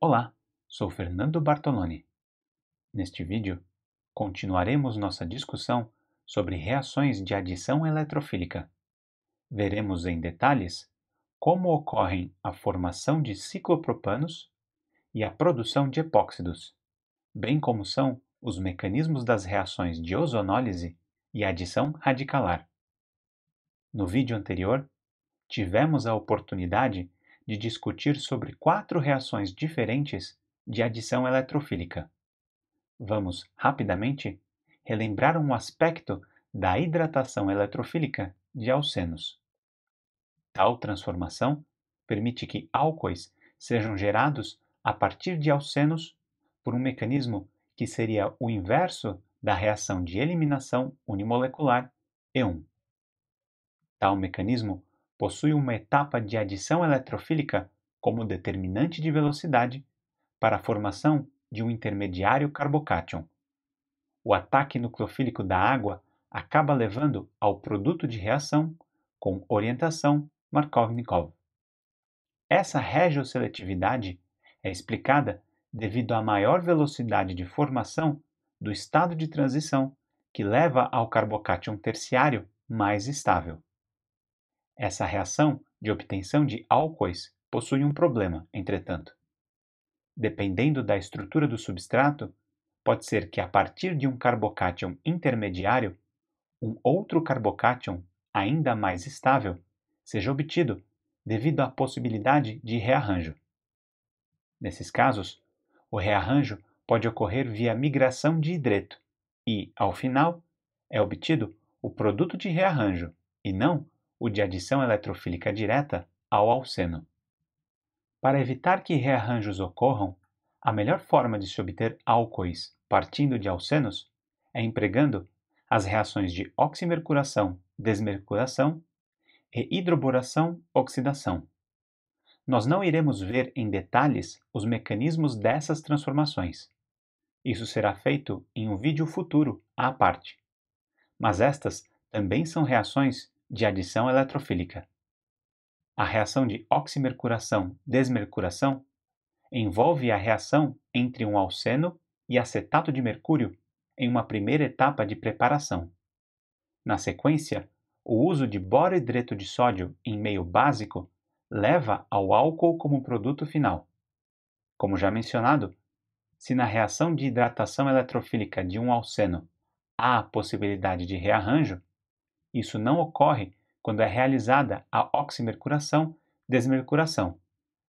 Olá, sou Fernando Bartoloni. Neste vídeo, continuaremos nossa discussão sobre reações de adição eletrofílica. Veremos em detalhes como ocorrem a formação de ciclopropanos e a produção de epóxidos, bem como são os mecanismos das reações de ozonólise e adição radicalar. No vídeo anterior, tivemos a oportunidade de discutir sobre quatro reações diferentes de adição eletrofílica. Vamos rapidamente relembrar um aspecto da hidratação eletrofílica de alcenos. Tal transformação permite que álcoois sejam gerados a partir de alcenos por um mecanismo que seria o inverso da reação de eliminação unimolecular E1. Tal mecanismo possui uma etapa de adição eletrofílica como determinante de velocidade para a formação de um intermediário carbocátion. O ataque nucleofílico da água acaba levando ao produto de reação com orientação Markovnikov. Essa regioseletividade é explicada devido à maior velocidade de formação do estado de transição que leva ao carbocátion terciário mais estável. Essa reação de obtenção de álcoois possui um problema, entretanto. Dependendo da estrutura do substrato, pode ser que a partir de um carbocátion intermediário, um outro carbocátion ainda mais estável seja obtido devido à possibilidade de rearranjo. Nesses casos, o rearranjo pode ocorrer via migração de hidreto e, ao final, é obtido o produto de rearranjo e não o de adição eletrofílica direta ao alceno. Para evitar que rearranjos ocorram, a melhor forma de se obter álcoois partindo de alcenos é empregando as reações de oximercuração, desmercuração e hidroboração-oxidação. Nós não iremos ver em detalhes os mecanismos dessas transformações. Isso será feito em um vídeo futuro à parte. Mas estas também são reações de adição eletrofílica. A reação de oximercuração-desmercuração envolve a reação entre um alceno e acetato de mercúrio em uma primeira etapa de preparação. Na sequência, o uso de boredreto de sódio em meio básico leva ao álcool como produto final. Como já mencionado, se na reação de hidratação eletrofílica de um alceno há a possibilidade de rearranjo, isso não ocorre quando é realizada a oximercuração-desmercuração,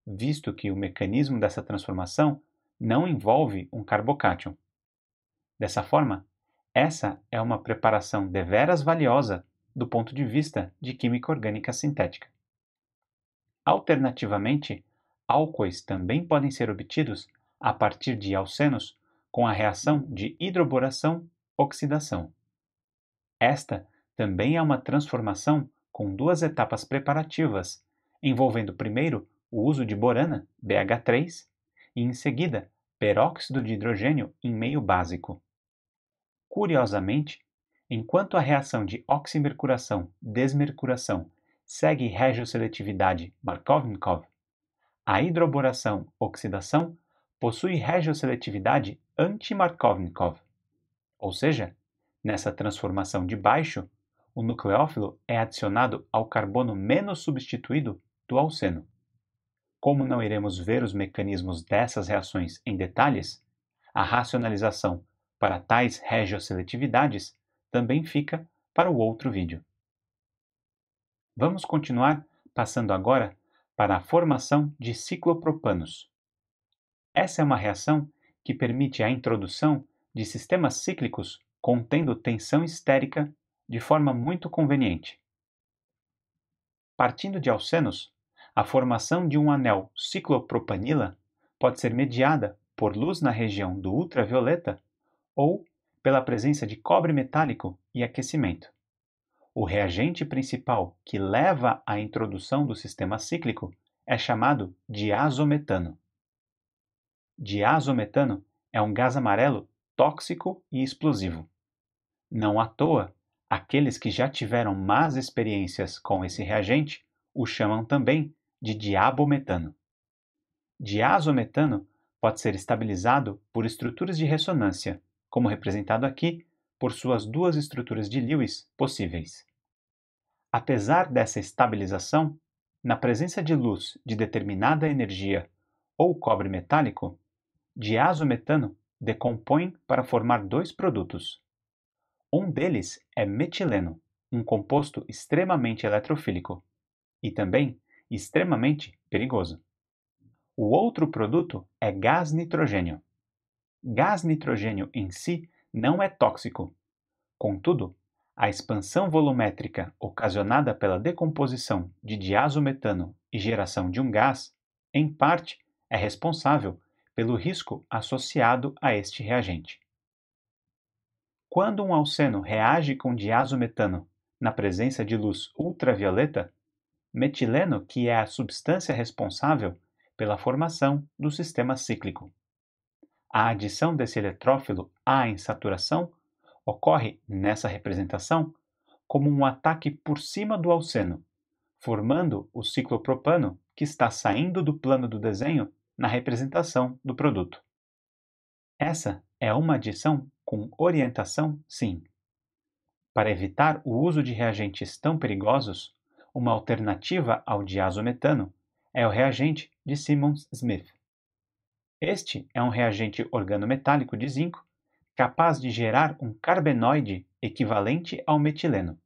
visto que o mecanismo dessa transformação não envolve um carbocátion. Dessa forma, essa é uma preparação deveras valiosa do ponto de vista de química orgânica sintética. Alternativamente, álcoois também podem ser obtidos a partir de alcenos com a reação de hidroboração-oxidação. Esta também é uma transformação com duas etapas preparativas, envolvendo primeiro o uso de borana, BH3, e em seguida peróxido de hidrogênio em meio básico. Curiosamente, enquanto a reação de oximercuração-desmercuração segue regioseletividade Markovnikov, a hidroboração-oxidação possui regioseletividade anti-Markovnikov, ou seja, nessa transformação de baixo, o nucleófilo é adicionado ao carbono menos substituído do alceno. Como não iremos ver os mecanismos dessas reações em detalhes, a racionalização para tais regioseletividades também fica para o outro vídeo. Vamos continuar passando agora para a formação de ciclopropanos. Essa é uma reação que permite a introdução de sistemas cíclicos contendo tensão estérica de forma muito conveniente. Partindo de alcenos, a formação de um anel ciclopropanila pode ser mediada por luz na região do ultravioleta ou pela presença de cobre metálico e aquecimento. O reagente principal que leva à introdução do sistema cíclico é chamado diazometano. Diazometano é um gás amarelo tóxico e explosivo. Não à toa, Aqueles que já tiveram más experiências com esse reagente o chamam também de diabometano. Diazometano pode ser estabilizado por estruturas de ressonância, como representado aqui por suas duas estruturas de Lewis possíveis. Apesar dessa estabilização, na presença de luz de determinada energia ou cobre metálico, diazometano decompõe para formar dois produtos, um deles é metileno, um composto extremamente eletrofílico e também extremamente perigoso. O outro produto é gás nitrogênio. Gás nitrogênio em si não é tóxico. Contudo, a expansão volumétrica ocasionada pela decomposição de diazometano e geração de um gás, em parte, é responsável pelo risco associado a este reagente. Quando um alceno reage com diazometano na presença de luz ultravioleta, metileno, que é a substância responsável pela formação do sistema cíclico. A adição desse eletrófilo à insaturação ocorre, nessa representação, como um ataque por cima do alceno, formando o ciclopropano que está saindo do plano do desenho na representação do produto. Essa é uma adição com orientação sim. Para evitar o uso de reagentes tão perigosos, uma alternativa ao diazometano é o reagente de Simmons-Smith. Este é um reagente organometálico de zinco capaz de gerar um carbenoide equivalente ao metileno.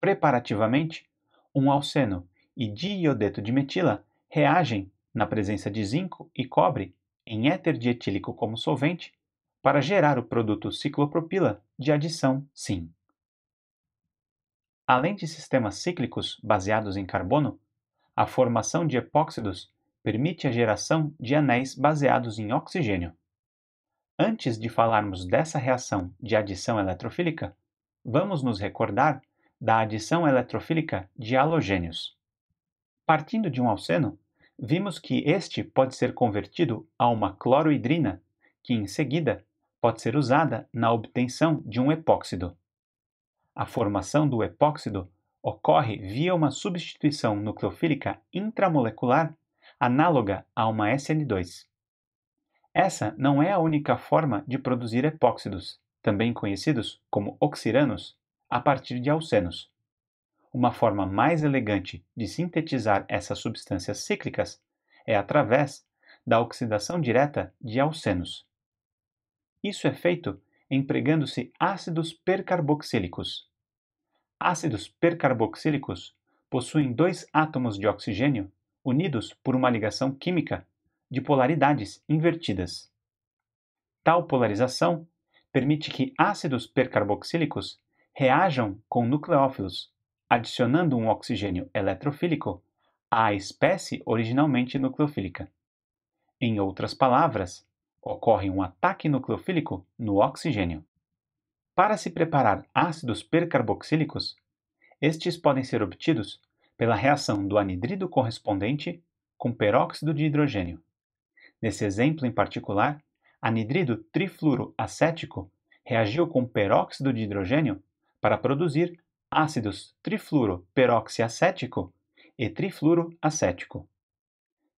Preparativamente, um alceno e diiodeto de metila reagem, na presença de zinco e cobre, em éter dietílico como solvente para gerar o produto ciclopropila de adição sim. Além de sistemas cíclicos baseados em carbono, a formação de epóxidos permite a geração de anéis baseados em oxigênio. Antes de falarmos dessa reação de adição eletrofílica, vamos nos recordar da adição eletrofílica de halogênios. Partindo de um alceno, vimos que este pode ser convertido a uma cloroidrina, que em seguida pode ser usada na obtenção de um epóxido. A formação do epóxido ocorre via uma substituição nucleofílica intramolecular análoga a uma SN2. Essa não é a única forma de produzir epóxidos, também conhecidos como oxiranos, a partir de alcenos uma forma mais elegante de sintetizar essas substâncias cíclicas é através da oxidação direta de alcenos. Isso é feito empregando-se ácidos percarboxílicos. Ácidos percarboxílicos possuem dois átomos de oxigênio unidos por uma ligação química de polaridades invertidas. Tal polarização permite que ácidos percarboxílicos reajam com nucleófilos adicionando um oxigênio eletrofílico à espécie originalmente nucleofílica. Em outras palavras, ocorre um ataque nucleofílico no oxigênio. Para se preparar ácidos percarboxílicos, estes podem ser obtidos pela reação do anidrido correspondente com peróxido de hidrogênio. Nesse exemplo em particular, anidrido trifluoroacético reagiu com peróxido de hidrogênio para produzir ácidos trifluoroperoxiacético e trifluoroacético.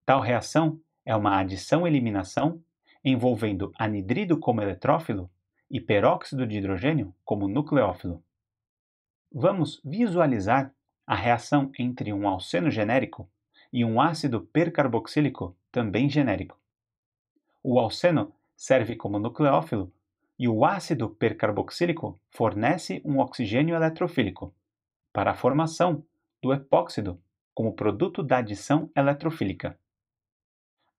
Tal reação é uma adição-eliminação envolvendo anidrido como eletrófilo e peróxido de hidrogênio como nucleófilo. Vamos visualizar a reação entre um alceno genérico e um ácido percarboxílico também genérico. O alceno serve como nucleófilo e o ácido percarboxílico fornece um oxigênio eletrofílico para a formação do epóxido como produto da adição eletrofílica.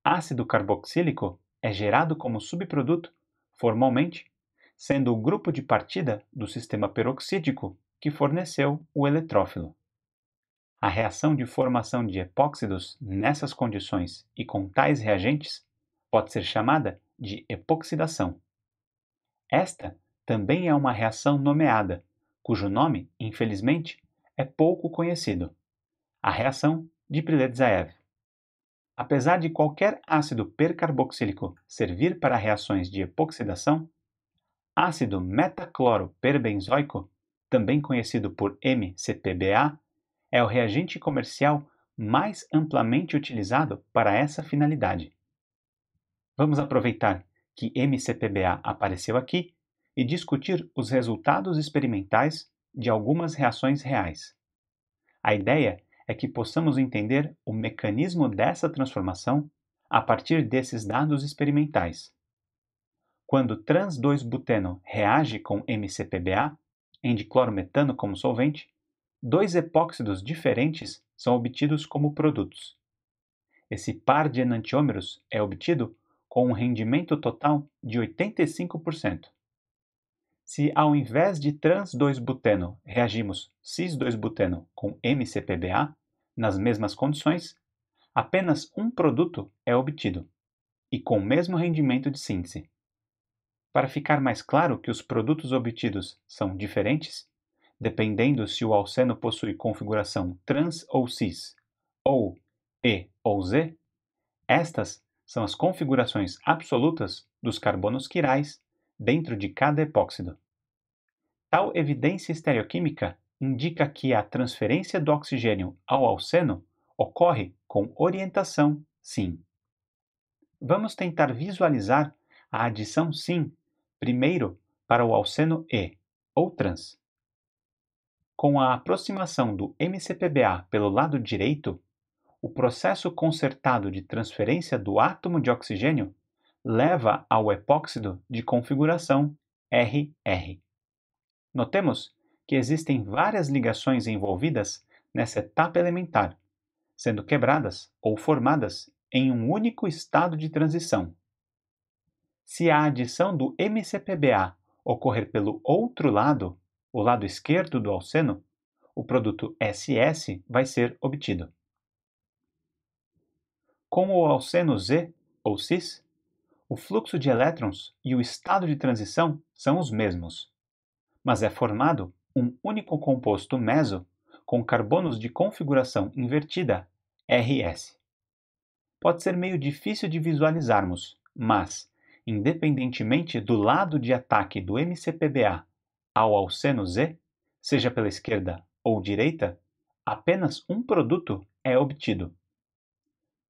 Ácido carboxílico é gerado como subproduto, formalmente, sendo o grupo de partida do sistema peroxídico que forneceu o eletrófilo. A reação de formação de epóxidos nessas condições e com tais reagentes pode ser chamada de epoxidação. Esta também é uma reação nomeada, cujo nome, infelizmente, é pouco conhecido. A reação de Priletzaev. Apesar de qualquer ácido percarboxílico servir para reações de epoxidação, ácido metacloroperbenzoico, também conhecido por MCPBA, é o reagente comercial mais amplamente utilizado para essa finalidade. Vamos aproveitar que MCPBA apareceu aqui e discutir os resultados experimentais de algumas reações reais. A ideia é que possamos entender o mecanismo dessa transformação a partir desses dados experimentais. Quando trans-2-buteno reage com MCPBA, em diclorometano como solvente, dois epóxidos diferentes são obtidos como produtos. Esse par de enantiômeros é obtido com um rendimento total de 85%. Se ao invés de trans-2-buteno reagimos cis-2-buteno com MCPBA, nas mesmas condições, apenas um produto é obtido, e com o mesmo rendimento de síntese. Para ficar mais claro que os produtos obtidos são diferentes, dependendo se o alceno possui configuração trans ou cis, ou E ou Z, estas são as configurações absolutas dos carbonos quirais dentro de cada epóxido. Tal evidência estereoquímica indica que a transferência do oxigênio ao alceno ocorre com orientação sim. Vamos tentar visualizar a adição sim primeiro para o alceno E, ou trans. Com a aproximação do MCPBA pelo lado direito, o processo concertado de transferência do átomo de oxigênio leva ao epóxido de configuração RR. Notemos que existem várias ligações envolvidas nessa etapa elementar, sendo quebradas ou formadas em um único estado de transição. Se a adição do MCPBA ocorrer pelo outro lado, o lado esquerdo do alceno, o produto SS vai ser obtido como o alceno Z, ou cis, o fluxo de elétrons e o estado de transição são os mesmos, mas é formado um único composto meso com carbonos de configuração invertida, RS. Pode ser meio difícil de visualizarmos, mas, independentemente do lado de ataque do MCPBA ao alceno Z, seja pela esquerda ou direita, apenas um produto é obtido.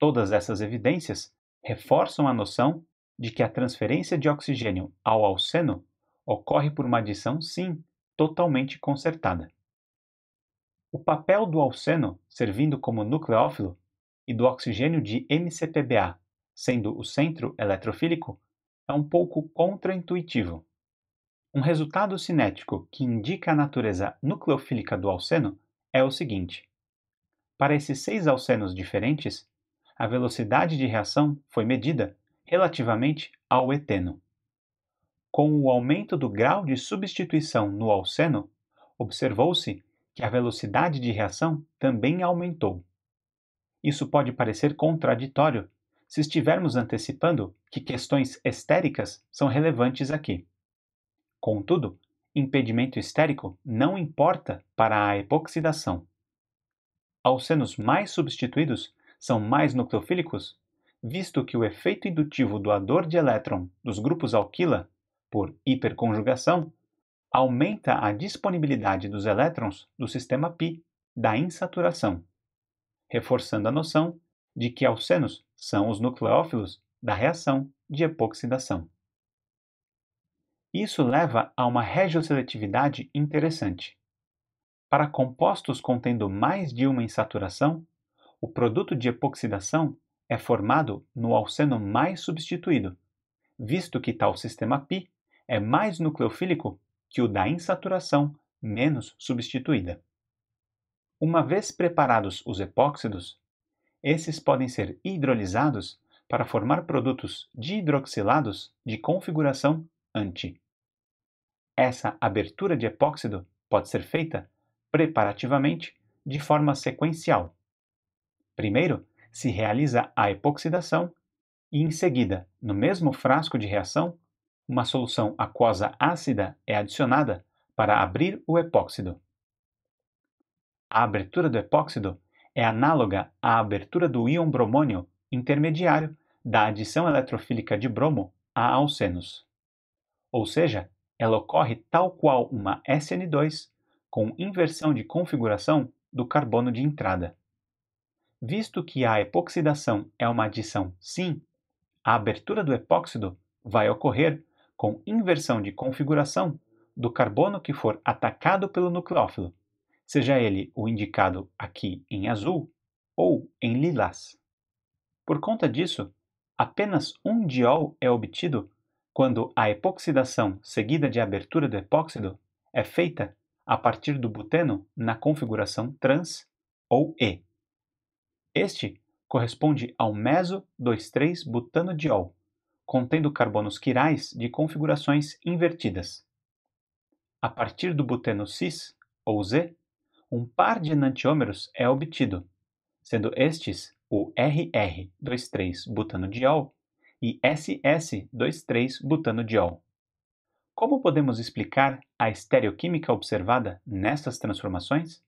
Todas essas evidências reforçam a noção de que a transferência de oxigênio ao alceno ocorre por uma adição, sim, totalmente consertada. O papel do alceno, servindo como nucleófilo, e do oxigênio de MCPBA, sendo o centro eletrofílico, é um pouco contraintuitivo. Um resultado cinético que indica a natureza nucleofílica do alceno é o seguinte: para esses seis alcenos diferentes, a velocidade de reação foi medida relativamente ao eteno. Com o aumento do grau de substituição no alceno, observou-se que a velocidade de reação também aumentou. Isso pode parecer contraditório se estivermos antecipando que questões estéricas são relevantes aqui. Contudo, impedimento estérico não importa para a epoxidação. Alcenos mais substituídos são mais nucleofílicos, visto que o efeito indutivo doador de elétron dos grupos alquila, por hiperconjugação, aumenta a disponibilidade dos elétrons do sistema π da insaturação, reforçando a noção de que alcenos são os nucleófilos da reação de epoxidação. Isso leva a uma regioseletividade interessante. Para compostos contendo mais de uma insaturação, o produto de epoxidação é formado no alceno mais substituído, visto que tal sistema π é mais nucleofílico que o da insaturação menos substituída. Uma vez preparados os epóxidos, esses podem ser hidrolisados para formar produtos dihidroxilados de configuração anti. Essa abertura de epóxido pode ser feita preparativamente de forma sequencial, Primeiro, se realiza a epoxidação e, em seguida, no mesmo frasco de reação, uma solução aquosa ácida é adicionada para abrir o epóxido. A abertura do epóxido é análoga à abertura do íon bromônio intermediário da adição eletrofílica de bromo a alcenos. Ou seja, ela ocorre tal qual uma SN2, com inversão de configuração do carbono de entrada. Visto que a epoxidação é uma adição sim, a abertura do epóxido vai ocorrer com inversão de configuração do carbono que for atacado pelo nucleófilo, seja ele o indicado aqui em azul ou em lilás. Por conta disso, apenas um diol é obtido quando a epoxidação seguida de abertura do epóxido é feita a partir do buteno na configuração trans ou E. Este corresponde ao meso 2,3-butanodiol, contendo carbonos quirais de configurações invertidas. A partir do buteno cis, ou Z, um par de enantiômeros é obtido, sendo estes o RR23-butanodiol e SS23-butanodiol. Como podemos explicar a estereoquímica observada nestas transformações?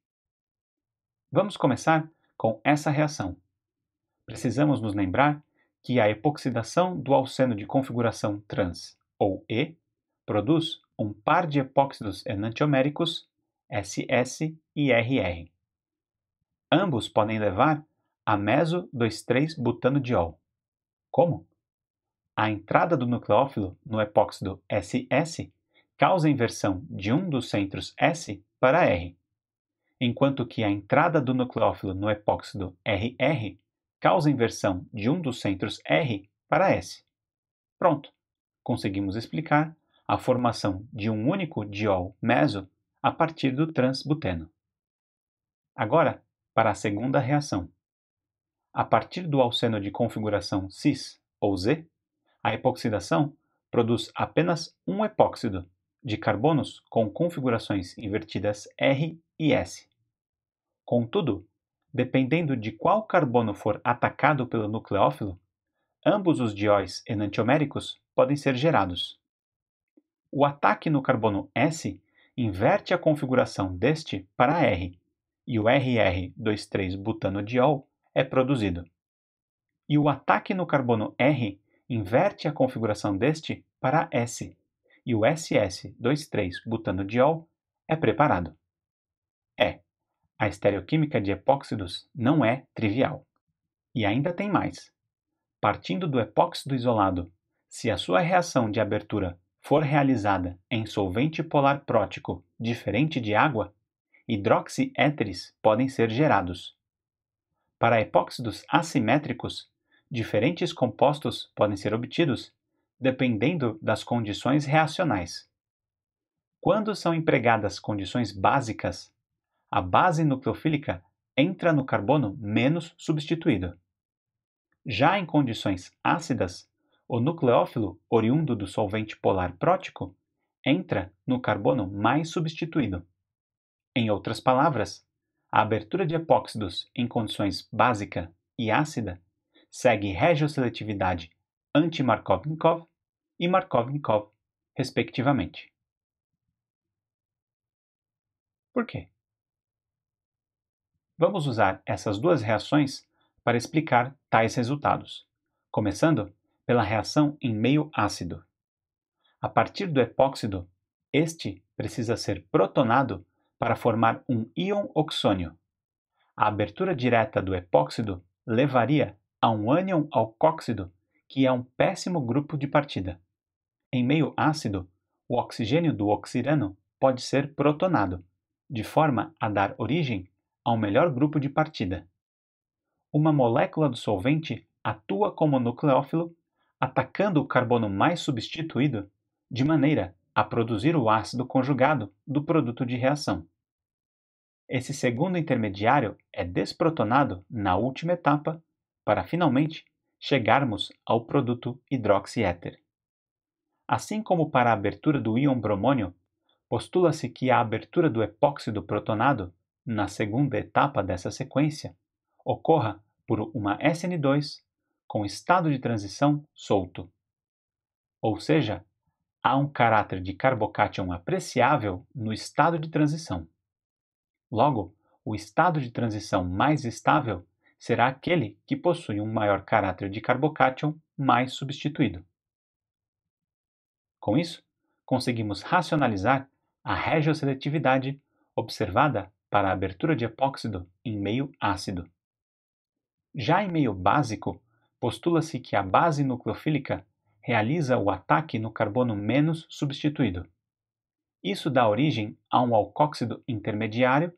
Vamos começar com essa reação. Precisamos nos lembrar que a epoxidação do alceno de configuração trans, ou E, produz um par de epóxidos enantioméricos SS e RR. Ambos podem levar a meso 2,3-butanodiol. Como? A entrada do nucleófilo no epóxido SS causa inversão de um dos centros S para R, enquanto que a entrada do nucleófilo no epóxido RR causa inversão de um dos centros R para S. Pronto! Conseguimos explicar a formação de um único diol meso a partir do transbuteno. Agora, para a segunda reação. A partir do alceno de configuração cis ou Z, a epoxidação produz apenas um epóxido de carbonos com configurações invertidas R e S. Contudo, dependendo de qual carbono for atacado pelo nucleófilo, ambos os dióis enantioméricos podem ser gerados. O ataque no carbono S inverte a configuração deste para R, e o RR23-butanodiol é produzido. E o ataque no carbono R inverte a configuração deste para S, e o SS23-butanodiol é preparado. É, a estereoquímica de epóxidos não é trivial. E ainda tem mais. Partindo do epóxido isolado, se a sua reação de abertura for realizada em solvente polar prótico diferente de água, hidroxiéteres podem ser gerados. Para epóxidos assimétricos, diferentes compostos podem ser obtidos dependendo das condições reacionais. Quando são empregadas condições básicas, a base nucleofílica entra no carbono menos substituído. Já em condições ácidas, o nucleófilo oriundo do solvente polar prótico entra no carbono mais substituído. Em outras palavras, a abertura de epóxidos em condições básica e ácida segue regioseletividade anti-Markovnikov e Markovnikov, respectivamente. Por quê? Vamos usar essas duas reações para explicar tais resultados, começando pela reação em meio ácido. A partir do epóxido, este precisa ser protonado para formar um íon oxônio. A abertura direta do epóxido levaria a um ânion alcóxido, que é um péssimo grupo de partida. Em meio ácido, o oxigênio do oxirano pode ser protonado, de forma a dar origem ao melhor grupo de partida. Uma molécula do solvente atua como nucleófilo, atacando o carbono mais substituído, de maneira a produzir o ácido conjugado do produto de reação. Esse segundo intermediário é desprotonado na última etapa para finalmente chegarmos ao produto hidroxiéter. Assim como para a abertura do íon bromônio, postula-se que a abertura do epóxido protonado na segunda etapa dessa sequência, ocorra por uma SN2 com estado de transição solto. Ou seja, há um caráter de carbocátion apreciável no estado de transição. Logo, o estado de transição mais estável será aquele que possui um maior caráter de carbocátion mais substituído. Com isso, conseguimos racionalizar a regioseletividade observada para a abertura de epóxido em meio ácido. Já em meio básico, postula-se que a base nucleofílica realiza o ataque no carbono menos substituído. Isso dá origem a um alcóxido intermediário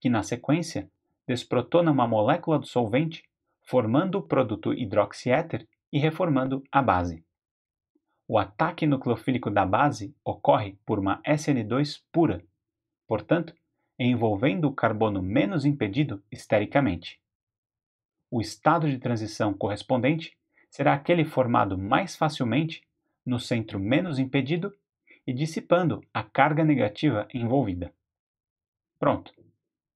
que, na sequência, desprotona uma molécula do solvente, formando o produto hidroxiéter e reformando a base. O ataque nucleofílico da base ocorre por uma SN2 pura. Portanto, envolvendo o carbono menos impedido estericamente. O estado de transição correspondente será aquele formado mais facilmente no centro menos impedido e dissipando a carga negativa envolvida. Pronto!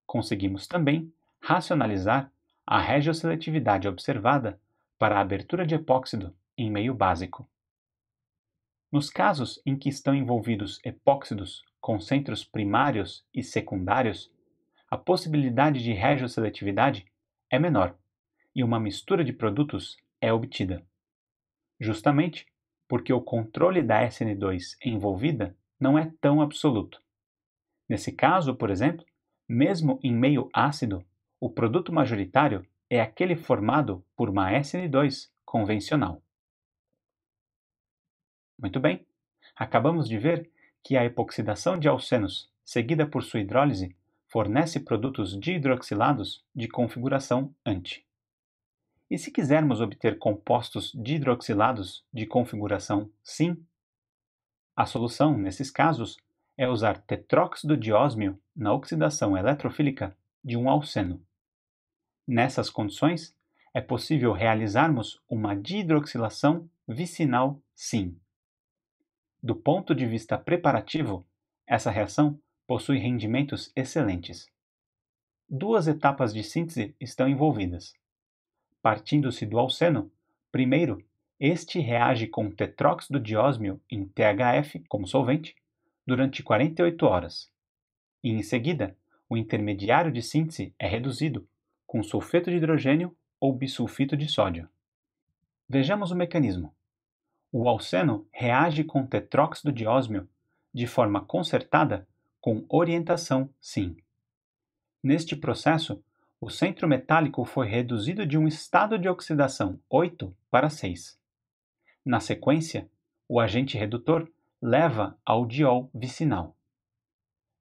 Conseguimos também racionalizar a regioseletividade observada para a abertura de epóxido em meio básico. Nos casos em que estão envolvidos epóxidos com centros primários e secundários, a possibilidade de regioseletividade é menor e uma mistura de produtos é obtida. Justamente porque o controle da SN2 envolvida não é tão absoluto. Nesse caso, por exemplo, mesmo em meio ácido, o produto majoritário é aquele formado por uma SN2 convencional. Muito bem, acabamos de ver que a epoxidação de alcenos, seguida por sua hidrólise, fornece produtos dihidroxilados de configuração anti. E se quisermos obter compostos dihidroxilados de configuração sim, a solução, nesses casos, é usar tetróxido de ósmio na oxidação eletrofílica de um alceno. Nessas condições, é possível realizarmos uma dihidroxilação vicinal sim. Do ponto de vista preparativo, essa reação possui rendimentos excelentes. Duas etapas de síntese estão envolvidas. Partindo-se do alceno, primeiro, este reage com tetróxido de ósmio em THF como solvente durante 48 horas. E em seguida, o intermediário de síntese é reduzido com sulfeto de hidrogênio ou bisulfito de sódio. Vejamos o mecanismo. O alceno reage com tetróxido de ósmio de forma concertada com orientação sim. Neste processo, o centro metálico foi reduzido de um estado de oxidação 8 para 6. Na sequência, o agente redutor leva ao diol vicinal.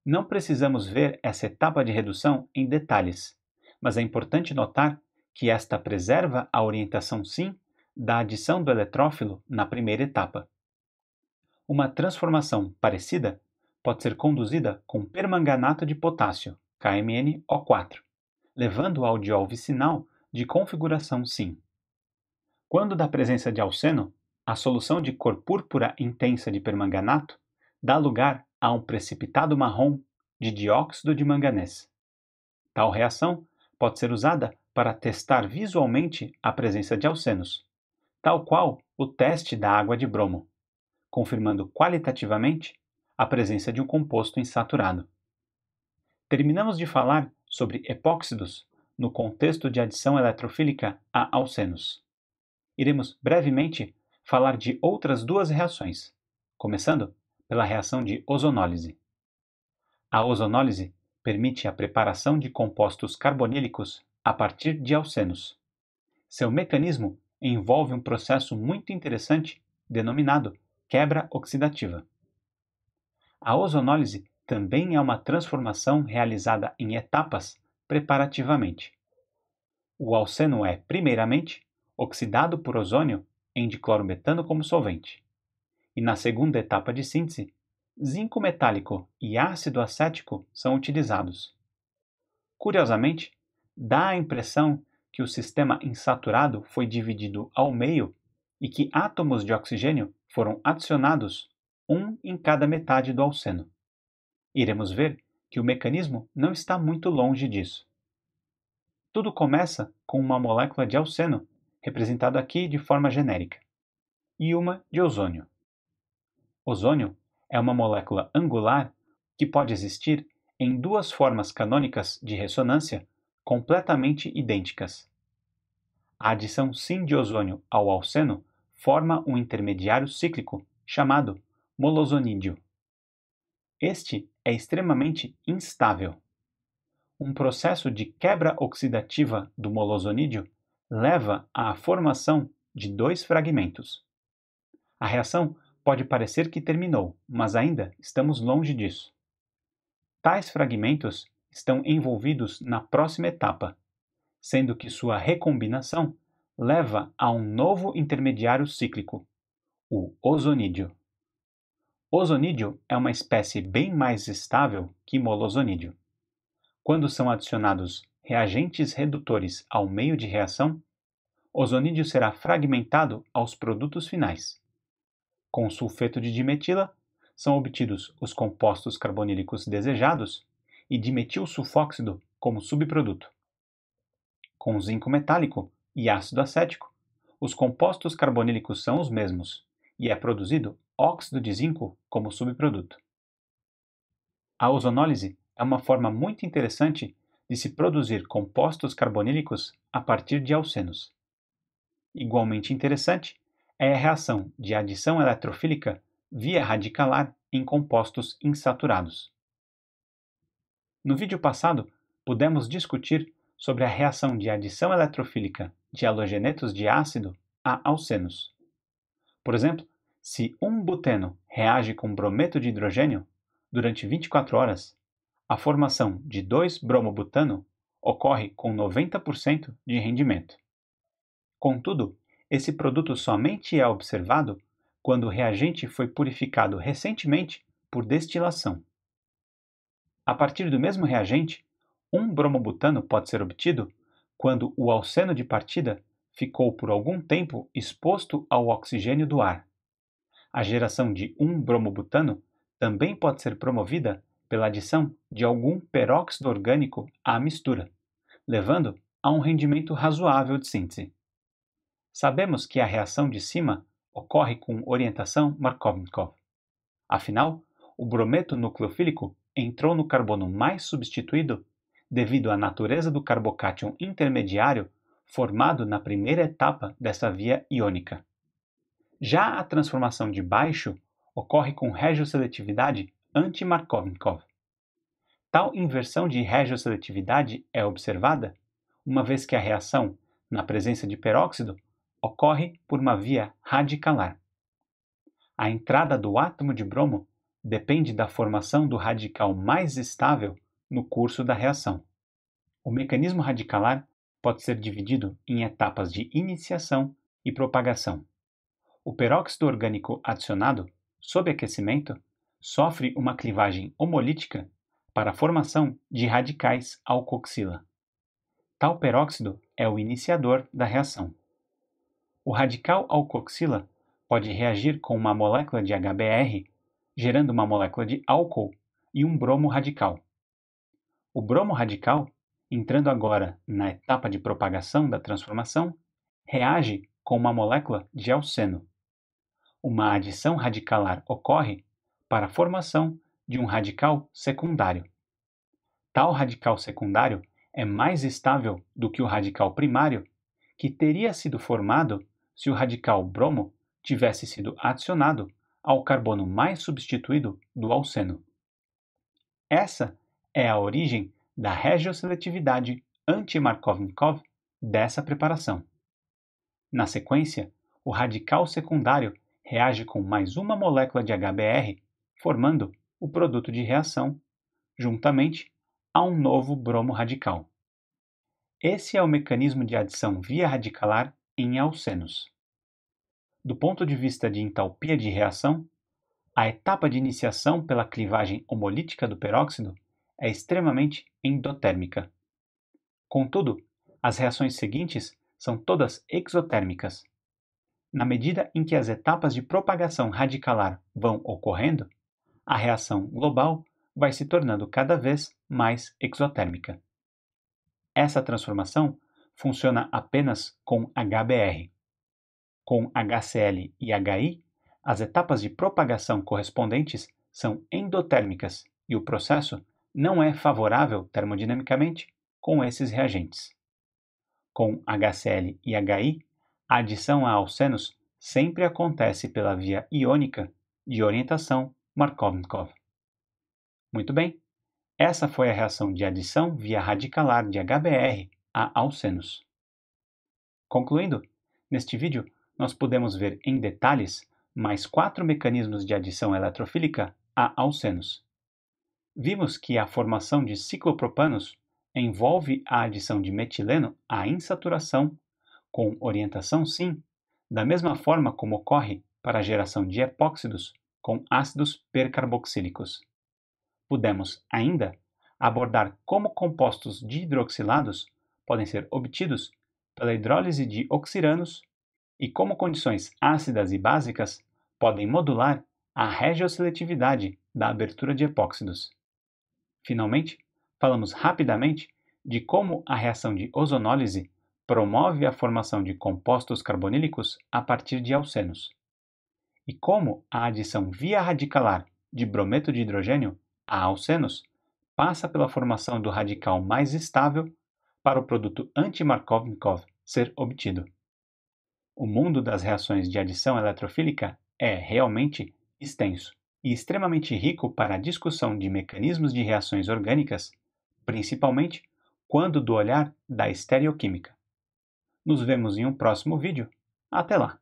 Não precisamos ver essa etapa de redução em detalhes, mas é importante notar que esta preserva a orientação sim da adição do eletrófilo na primeira etapa. Uma transformação parecida pode ser conduzida com permanganato de potássio, KMnO4, levando ao diol vicinal de configuração SIM. Quando da presença de alceno, a solução de cor púrpura intensa de permanganato dá lugar a um precipitado marrom de dióxido de manganês. Tal reação pode ser usada para testar visualmente a presença de alcenos tal qual o teste da água de bromo, confirmando qualitativamente a presença de um composto insaturado. Terminamos de falar sobre epóxidos no contexto de adição eletrofílica a alcenos. Iremos brevemente falar de outras duas reações, começando pela reação de ozonólise. A ozonólise permite a preparação de compostos carbonílicos a partir de alcenos. Seu mecanismo envolve um processo muito interessante denominado quebra oxidativa. A ozonólise também é uma transformação realizada em etapas preparativamente. O alceno é, primeiramente, oxidado por ozônio em diclorometano como solvente. E na segunda etapa de síntese, zinco metálico e ácido acético são utilizados. Curiosamente, dá a impressão que o sistema insaturado foi dividido ao meio e que átomos de oxigênio foram adicionados, um em cada metade do alceno. Iremos ver que o mecanismo não está muito longe disso. Tudo começa com uma molécula de alceno, representada aqui de forma genérica, e uma de ozônio. Ozônio é uma molécula angular que pode existir em duas formas canônicas de ressonância completamente idênticas. A adição sim de ozônio ao alceno forma um intermediário cíclico chamado molozonídeo. Este é extremamente instável. Um processo de quebra oxidativa do molozonídeo leva à formação de dois fragmentos. A reação pode parecer que terminou, mas ainda estamos longe disso. Tais fragmentos estão envolvidos na próxima etapa, sendo que sua recombinação leva a um novo intermediário cíclico, o ozonídeo. Ozonídeo é uma espécie bem mais estável que molozonídeo. Quando são adicionados reagentes redutores ao meio de reação, ozonídeo será fragmentado aos produtos finais. Com sulfeto de dimetila, são obtidos os compostos carbonílicos desejados e dimetil sulfóxido como subproduto. Com zinco metálico e ácido acético, os compostos carbonílicos são os mesmos e é produzido óxido de zinco como subproduto. A ozonólise é uma forma muito interessante de se produzir compostos carbonílicos a partir de alcenos. Igualmente interessante é a reação de adição eletrofílica via radicalar em compostos insaturados. No vídeo passado, pudemos discutir sobre a reação de adição eletrofílica de halogenetos de ácido a alcenos. Por exemplo, se um buteno reage com brometo de hidrogênio, durante 24 horas, a formação de 2-bromobutano ocorre com 90% de rendimento. Contudo, esse produto somente é observado quando o reagente foi purificado recentemente por destilação. A partir do mesmo reagente, um bromobutano pode ser obtido quando o alceno de partida ficou por algum tempo exposto ao oxigênio do ar. A geração de um bromobutano também pode ser promovida pela adição de algum peróxido orgânico à mistura, levando a um rendimento razoável de síntese. Sabemos que a reação de cima ocorre com orientação Markovnikov. Afinal, o brometo nucleofílico entrou no carbono mais substituído devido à natureza do carbocátion intermediário formado na primeira etapa dessa via iônica. Já a transformação de baixo ocorre com regioseletividade anti-Markovnikov. Tal inversão de regioseletividade é observada, uma vez que a reação, na presença de peróxido, ocorre por uma via radicalar. A entrada do átomo de bromo depende da formação do radical mais estável no curso da reação. O mecanismo radicalar pode ser dividido em etapas de iniciação e propagação. O peróxido orgânico adicionado, sob aquecimento, sofre uma clivagem homolítica para a formação de radicais alcoxila. Tal peróxido é o iniciador da reação. O radical alcoxila pode reagir com uma molécula de HBr gerando uma molécula de álcool e um bromo radical. O bromo radical, entrando agora na etapa de propagação da transformação, reage com uma molécula de alceno. Uma adição radicalar ocorre para a formação de um radical secundário. Tal radical secundário é mais estável do que o radical primário, que teria sido formado se o radical bromo tivesse sido adicionado ao carbono mais substituído do alceno. Essa é a origem da regioseletividade anti-Markovnikov dessa preparação. Na sequência, o radical secundário reage com mais uma molécula de HBr, formando o produto de reação, juntamente a um novo bromo radical. Esse é o mecanismo de adição via radicalar em alcenos. Do ponto de vista de entalpia de reação, a etapa de iniciação pela clivagem homolítica do peróxido é extremamente endotérmica. Contudo, as reações seguintes são todas exotérmicas. Na medida em que as etapas de propagação radicalar vão ocorrendo, a reação global vai se tornando cada vez mais exotérmica. Essa transformação funciona apenas com HBr. Com HCl e HI, as etapas de propagação correspondentes são endotérmicas e o processo não é favorável termodinamicamente com esses reagentes. Com HCl e HI, a adição a alcenos sempre acontece pela via iônica de orientação Markovnikov. Muito bem, essa foi a reação de adição via radicalar de HBr a alcenos. Concluindo, neste vídeo nós podemos ver em detalhes mais quatro mecanismos de adição eletrofílica a alcenos. Vimos que a formação de ciclopropanos envolve a adição de metileno à insaturação, com orientação sim, da mesma forma como ocorre para a geração de epóxidos com ácidos percarboxílicos. Pudemos ainda abordar como compostos de hidroxilados podem ser obtidos pela hidrólise de oxiranos e como condições ácidas e básicas podem modular a regioseletividade da abertura de epóxidos. Finalmente, falamos rapidamente de como a reação de ozonólise promove a formação de compostos carbonílicos a partir de alcenos, e como a adição via radicalar de brometo de hidrogênio a alcenos passa pela formação do radical mais estável para o produto anti-Markovnikov ser obtido. O mundo das reações de adição eletrofílica é realmente extenso e extremamente rico para a discussão de mecanismos de reações orgânicas, principalmente quando do olhar da estereoquímica. Nos vemos em um próximo vídeo. Até lá!